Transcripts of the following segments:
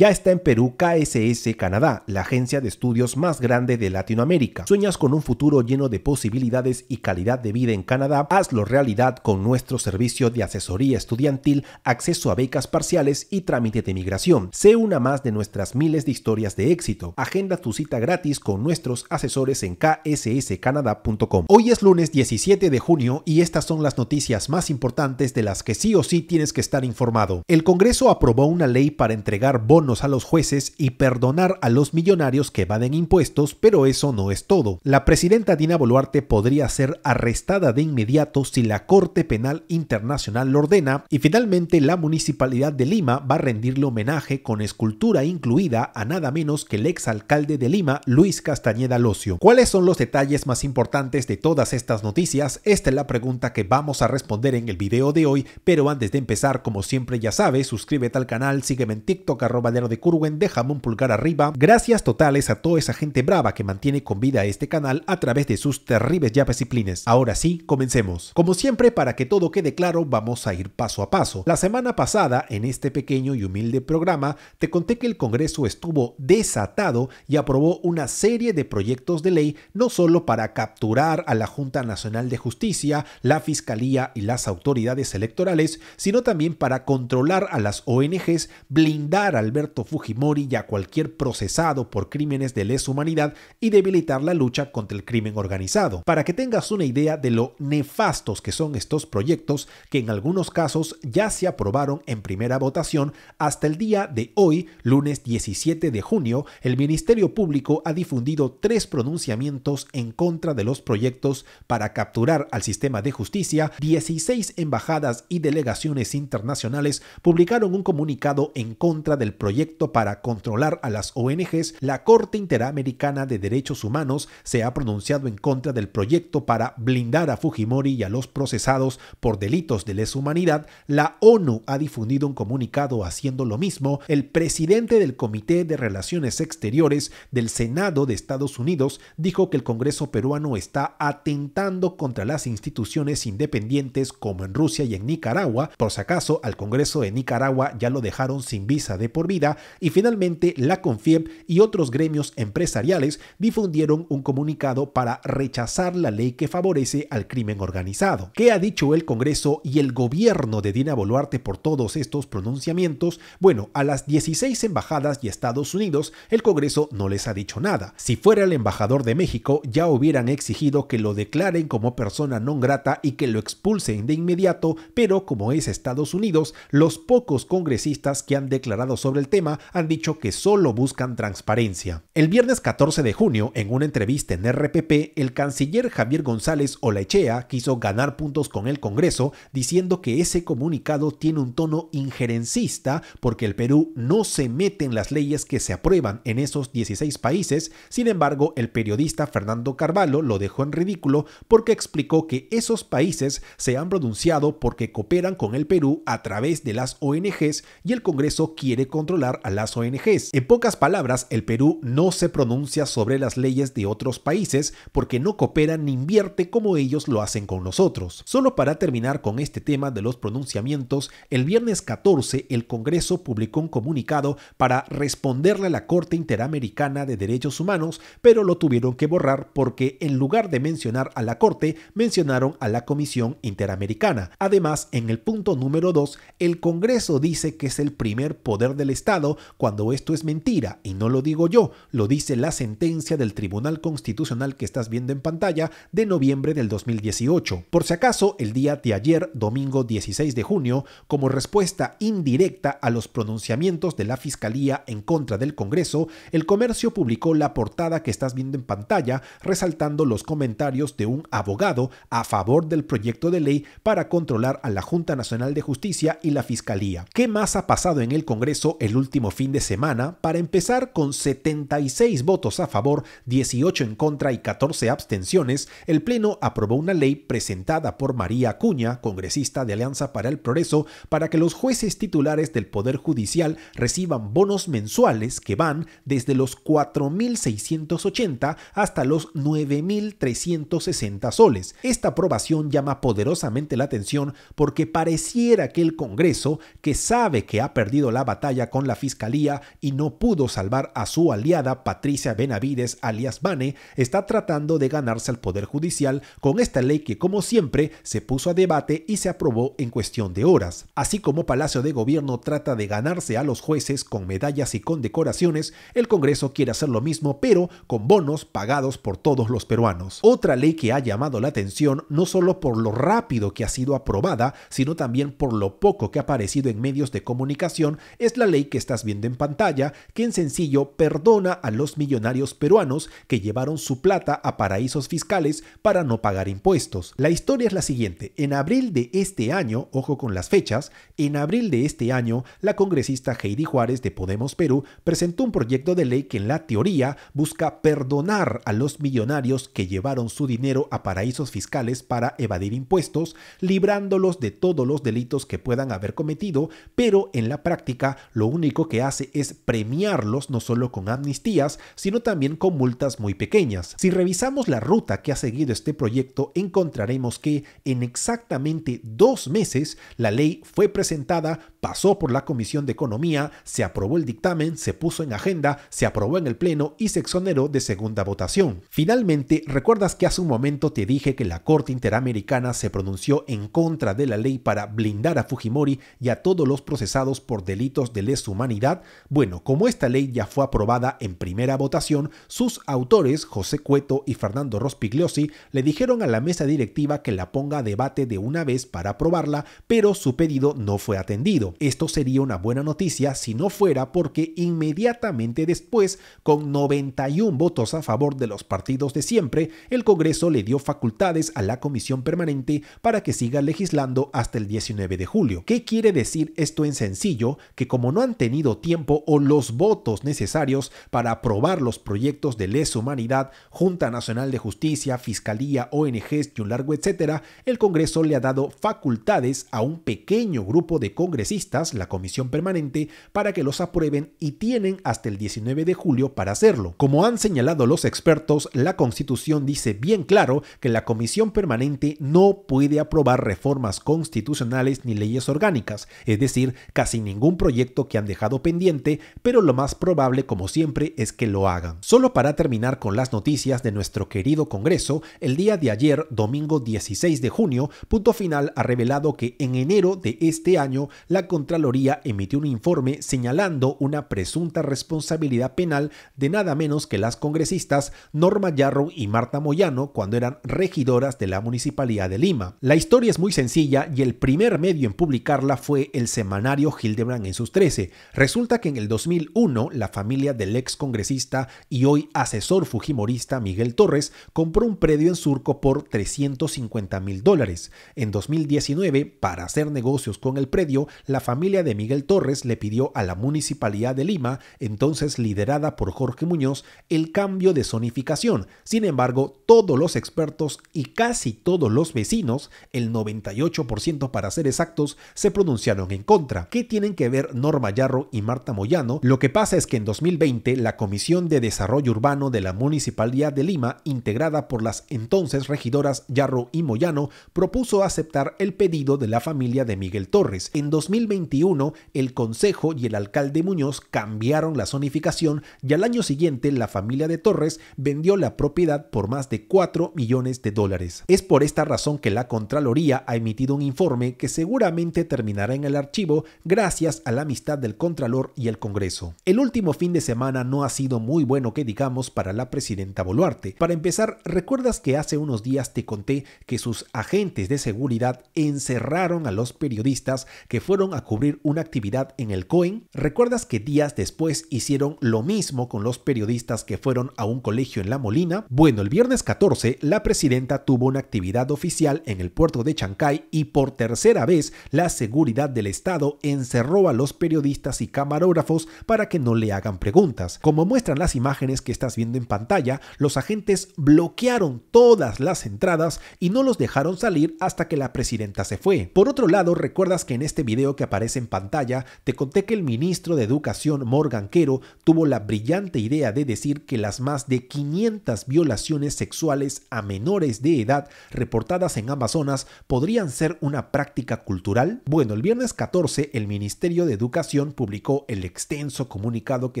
Ya está en Perú KSS Canadá, la agencia de estudios más grande de Latinoamérica. ¿Sueñas con un futuro lleno de posibilidades y calidad de vida en Canadá? Hazlo realidad con nuestro servicio de asesoría estudiantil, acceso a becas parciales y trámite de migración. Sé una más de nuestras miles de historias de éxito. Agenda tu cita gratis con nuestros asesores en ksscanada.com. Hoy es lunes 17 de junio y estas son las noticias más importantes de las que sí o sí tienes que estar informado. El Congreso aprobó una ley para entregar bonos a los jueces y perdonar a los millonarios que evaden impuestos, pero eso no es todo. La presidenta Dina Boluarte podría ser arrestada de inmediato si la Corte Penal Internacional lo ordena y finalmente la Municipalidad de Lima va a rendirle homenaje con escultura incluida a nada menos que el exalcalde de Lima, Luis Castañeda Locio. ¿Cuáles son los detalles más importantes de todas estas noticias? Esta es la pregunta que vamos a responder en el video de hoy, pero antes de empezar, como siempre ya sabes, suscríbete al canal, sígueme en TikTok de Kurwen déjame un pulgar arriba. Gracias totales a toda esa gente brava que mantiene con vida este canal a través de sus terribles ya disciplines. Ahora sí, comencemos. Como siempre, para que todo quede claro, vamos a ir paso a paso. La semana pasada, en este pequeño y humilde programa, te conté que el Congreso estuvo desatado y aprobó una serie de proyectos de ley, no solo para capturar a la Junta Nacional de Justicia, la Fiscalía y las autoridades electorales, sino también para controlar a las ONGs, blindar al Fujimori y a cualquier procesado por crímenes de lesa humanidad y debilitar la lucha contra el crimen organizado. Para que tengas una idea de lo nefastos que son estos proyectos, que en algunos casos ya se aprobaron en primera votación, hasta el día de hoy, lunes 17 de junio, el Ministerio Público ha difundido tres pronunciamientos en contra de los proyectos para capturar al sistema de justicia, 16 embajadas y delegaciones internacionales publicaron un comunicado en contra del proyecto para controlar a las ONGs, la Corte Interamericana de Derechos Humanos se ha pronunciado en contra del proyecto para blindar a Fujimori y a los procesados por delitos de lesa humanidad. La ONU ha difundido un comunicado haciendo lo mismo. El presidente del Comité de Relaciones Exteriores del Senado de Estados Unidos dijo que el Congreso peruano está atentando contra las instituciones independientes como en Rusia y en Nicaragua. Por si acaso, al Congreso de Nicaragua ya lo dejaron sin visa de por vida y finalmente la CONFIEP y otros gremios empresariales difundieron un comunicado para rechazar la ley que favorece al crimen organizado. ¿Qué ha dicho el Congreso y el gobierno de Dina Boluarte por todos estos pronunciamientos? Bueno, a las 16 embajadas y Estados Unidos el Congreso no les ha dicho nada. Si fuera el embajador de México ya hubieran exigido que lo declaren como persona non grata y que lo expulsen de inmediato, pero como es Estados Unidos, los pocos congresistas que han declarado sobre el tema han dicho que solo buscan transparencia. El viernes 14 de junio, en una entrevista en RPP, el canciller Javier González Olaechea quiso ganar puntos con el Congreso diciendo que ese comunicado tiene un tono injerencista porque el Perú no se mete en las leyes que se aprueban en esos 16 países. Sin embargo, el periodista Fernando Carvalho lo dejó en ridículo porque explicó que esos países se han pronunciado porque cooperan con el Perú a través de las ONGs y el Congreso quiere controlar a las ONGs. En pocas palabras, el Perú no se pronuncia sobre las leyes de otros países porque no coopera ni invierte como ellos lo hacen con nosotros. Solo para terminar con este tema de los pronunciamientos, el viernes 14 el Congreso publicó un comunicado para responderle a la Corte Interamericana de Derechos Humanos, pero lo tuvieron que borrar porque en lugar de mencionar a la Corte, mencionaron a la Comisión Interamericana. Además, en el punto número 2, el Congreso dice que es el primer poder del Estado cuando esto es mentira, y no lo digo yo, lo dice la sentencia del Tribunal Constitucional que estás viendo en pantalla de noviembre del 2018. Por si acaso, el día de ayer, domingo 16 de junio, como respuesta indirecta a los pronunciamientos de la Fiscalía en contra del Congreso, el comercio publicó la portada que estás viendo en pantalla, resaltando los comentarios de un abogado a favor del proyecto de ley para controlar a la Junta Nacional de Justicia y la Fiscalía. ¿Qué más ha pasado en el Congreso el último fin de semana para empezar con 76 votos a favor, 18 en contra y 14 abstenciones, el Pleno aprobó una ley presentada por María Acuña, congresista de Alianza para el Progreso, para que los jueces titulares del Poder Judicial reciban bonos mensuales que van desde los 4.680 hasta los 9.360 soles. Esta aprobación llama poderosamente la atención porque pareciera que el Congreso, que sabe que ha perdido la batalla con la la fiscalía y no pudo salvar a su aliada Patricia Benavides alias Bane, está tratando de ganarse al Poder Judicial con esta ley que como siempre se puso a debate y se aprobó en cuestión de horas. Así como Palacio de Gobierno trata de ganarse a los jueces con medallas y condecoraciones, el Congreso quiere hacer lo mismo pero con bonos pagados por todos los peruanos. Otra ley que ha llamado la atención no solo por lo rápido que ha sido aprobada, sino también por lo poco que ha aparecido en medios de comunicación es la ley que estás viendo en pantalla, que en sencillo perdona a los millonarios peruanos que llevaron su plata a paraísos fiscales para no pagar impuestos. La historia es la siguiente. En abril de este año, ojo con las fechas, en abril de este año, la congresista Heidi Juárez de Podemos Perú presentó un proyecto de ley que en la teoría busca perdonar a los millonarios que llevaron su dinero a paraísos fiscales para evadir impuestos, librándolos de todos los delitos que puedan haber cometido, pero en la práctica lo único único que hace es premiarlos no solo con amnistías, sino también con multas muy pequeñas. Si revisamos la ruta que ha seguido este proyecto, encontraremos que en exactamente dos meses la ley fue presentada, pasó por la Comisión de Economía, se aprobó el dictamen, se puso en agenda, se aprobó en el Pleno y se exoneró de segunda votación. Finalmente, recuerdas que hace un momento te dije que la Corte Interamericana se pronunció en contra de la ley para blindar a Fujimori y a todos los procesados por delitos de lesión humanidad? Bueno, como esta ley ya fue aprobada en primera votación, sus autores, José Cueto y Fernando Rospigliosi, le dijeron a la mesa directiva que la ponga a debate de una vez para aprobarla, pero su pedido no fue atendido. Esto sería una buena noticia si no fuera porque inmediatamente después, con 91 votos a favor de los partidos de siempre, el Congreso le dio facultades a la Comisión Permanente para que siga legislando hasta el 19 de julio. ¿Qué quiere decir esto en sencillo? Que como no han tenido tiempo o los votos necesarios para aprobar los proyectos de lesa humanidad, Junta Nacional de Justicia, Fiscalía, ONGs y un largo etcétera, el Congreso le ha dado facultades a un pequeño grupo de congresistas, la Comisión Permanente, para que los aprueben y tienen hasta el 19 de julio para hacerlo. Como han señalado los expertos, la Constitución dice bien claro que la Comisión Permanente no puede aprobar reformas constitucionales ni leyes orgánicas, es decir, casi ningún proyecto que han dejado pendiente, pero lo más probable como siempre es que lo hagan. Solo para terminar con las noticias de nuestro querido Congreso, el día de ayer, domingo 16 de junio, Punto Final ha revelado que en enero de este año la Contraloría emitió un informe señalando una presunta responsabilidad penal de nada menos que las congresistas Norma Yarrow y Marta Moyano cuando eran regidoras de la Municipalidad de Lima. La historia es muy sencilla y el primer medio en publicarla fue el semanario Hildebrand en sus 13, Resulta que en el 2001 la familia del ex congresista y hoy asesor fujimorista Miguel Torres compró un predio en Surco por 350 mil dólares. En 2019, para hacer negocios con el predio, la familia de Miguel Torres le pidió a la Municipalidad de Lima, entonces liderada por Jorge Muñoz, el cambio de zonificación. Sin embargo, todos los expertos y casi todos los vecinos, el 98% para ser exactos, se pronunciaron en contra. ¿Qué tienen que ver Norma Yar y Marta Moyano, lo que pasa es que en 2020 la Comisión de Desarrollo Urbano de la Municipalidad de Lima, integrada por las entonces regidoras Yarro y Moyano, propuso aceptar el pedido de la familia de Miguel Torres. En 2021, el Consejo y el alcalde Muñoz cambiaron la zonificación y al año siguiente la familia de Torres vendió la propiedad por más de 4 millones de dólares. Es por esta razón que la Contraloría ha emitido un informe que seguramente terminará en el archivo gracias a la amistad del Contralor y el Congreso. El último fin de semana no ha sido muy bueno que digamos para la presidenta Boluarte. Para empezar, ¿recuerdas que hace unos días te conté que sus agentes de seguridad encerraron a los periodistas que fueron a cubrir una actividad en el COEN? ¿Recuerdas que días después hicieron lo mismo con los periodistas que fueron a un colegio en La Molina? Bueno, el viernes 14, la presidenta tuvo una actividad oficial en el puerto de Chancay y por tercera vez la seguridad del Estado encerró a los periodistas y camarógrafos para que no le hagan preguntas. Como muestran las imágenes que estás viendo en pantalla, los agentes bloquearon todas las entradas y no los dejaron salir hasta que la presidenta se fue. Por otro lado, recuerdas que en este video que aparece en pantalla, te conté que el ministro de Educación Morgan Quero tuvo la brillante idea de decir que las más de 500 violaciones sexuales a menores de edad reportadas en Amazonas podrían ser una práctica cultural? Bueno, el viernes 14 el Ministerio de Educación publicó el extenso comunicado que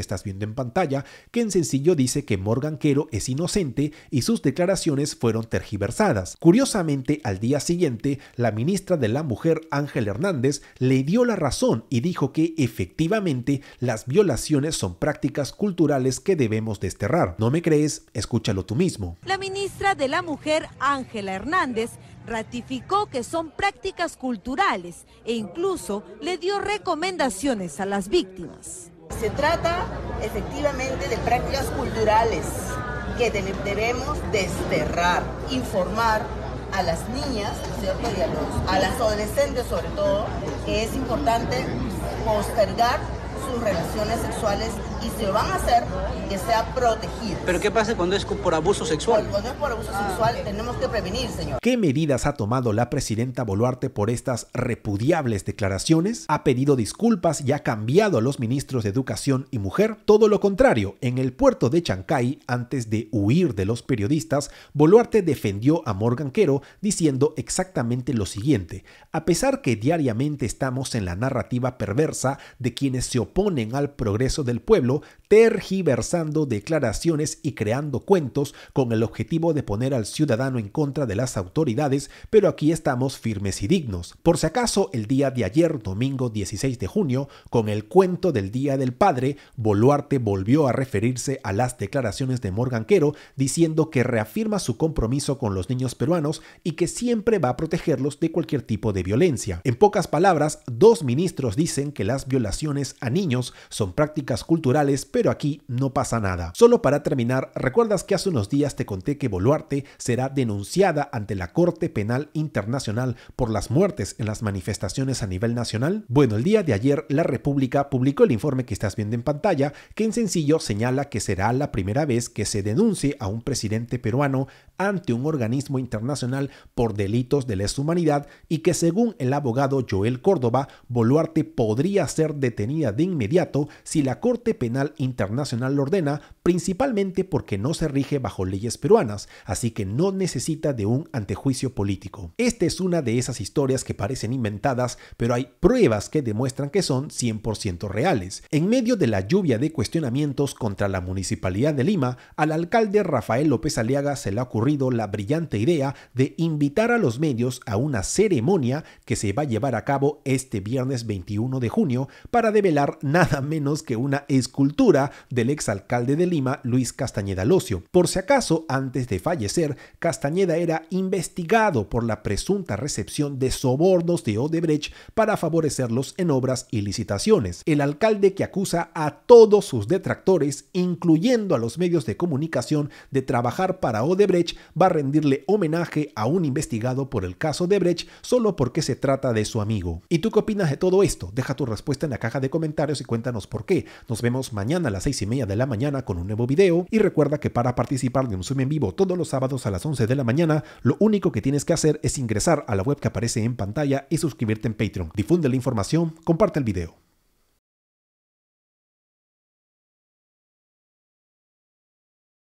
estás viendo en pantalla, que en sencillo dice que Morgan Quero es inocente y sus declaraciones fueron tergiversadas. Curiosamente, al día siguiente, la ministra de la Mujer, ángel Hernández, le dio la razón y dijo que efectivamente las violaciones son prácticas culturales que debemos desterrar. ¿No me crees? Escúchalo tú mismo. La ministra de la Mujer, Ángela Hernández, ratificó que son prácticas culturales e incluso le dio recomendaciones a las víctimas. Se trata efectivamente de prácticas culturales que debemos desterrar, informar a las niñas, Y a, los, a las adolescentes sobre todo, que es importante postergar relaciones sexuales y se lo van a hacer, que sea protegido. Pero ¿qué pasa cuando es por abuso sexual? Cuando es por abuso sexual tenemos que prevenir, señor. ¿Qué medidas ha tomado la presidenta Boluarte por estas repudiables declaraciones? ¿Ha pedido disculpas y ha cambiado a los ministros de Educación y Mujer? Todo lo contrario, en el puerto de Chancay, antes de huir de los periodistas, Boluarte defendió a Morgan Quero diciendo exactamente lo siguiente. A pesar que diariamente estamos en la narrativa perversa de quienes se oponen ponen al progreso del pueblo, tergiversando declaraciones y creando cuentos con el objetivo de poner al ciudadano en contra de las autoridades, pero aquí estamos firmes y dignos. Por si acaso, el día de ayer, domingo 16 de junio, con el cuento del Día del Padre, Boluarte volvió a referirse a las declaraciones de Morgan Quero, diciendo que reafirma su compromiso con los niños peruanos y que siempre va a protegerlos de cualquier tipo de violencia. En pocas palabras, dos ministros dicen que las violaciones a niños son prácticas culturales, pero aquí no pasa nada. Solo para terminar, ¿recuerdas que hace unos días te conté que Boluarte será denunciada ante la Corte Penal Internacional por las muertes en las manifestaciones a nivel nacional? Bueno, el día de ayer la República publicó el informe que estás viendo en pantalla, que en sencillo señala que será la primera vez que se denuncie a un presidente peruano ante un organismo internacional por delitos de lesa humanidad y que según el abogado Joel Córdoba, Boluarte podría ser detenida dignamente inmediato si la Corte Penal Internacional lo ordena, principalmente porque no se rige bajo leyes peruanas, así que no necesita de un antejuicio político. Esta es una de esas historias que parecen inventadas, pero hay pruebas que demuestran que son 100% reales. En medio de la lluvia de cuestionamientos contra la Municipalidad de Lima, al alcalde Rafael López Aliaga se le ha ocurrido la brillante idea de invitar a los medios a una ceremonia que se va a llevar a cabo este viernes 21 de junio para develar nada menos que una escultura del exalcalde de Lima, Luis Castañeda Locio. Por si acaso, antes de fallecer, Castañeda era investigado por la presunta recepción de sobornos de Odebrecht para favorecerlos en obras y licitaciones. El alcalde que acusa a todos sus detractores, incluyendo a los medios de comunicación, de trabajar para Odebrecht, va a rendirle homenaje a un investigado por el caso Odebrecht, solo porque se trata de su amigo. ¿Y tú qué opinas de todo esto? Deja tu respuesta en la caja de comentarios y cuéntanos por qué. Nos vemos mañana a las 6 y media de la mañana con un nuevo video y recuerda que para participar de un Zoom en vivo todos los sábados a las 11 de la mañana, lo único que tienes que hacer es ingresar a la web que aparece en pantalla y suscribirte en Patreon. Difunde la información, comparte el video.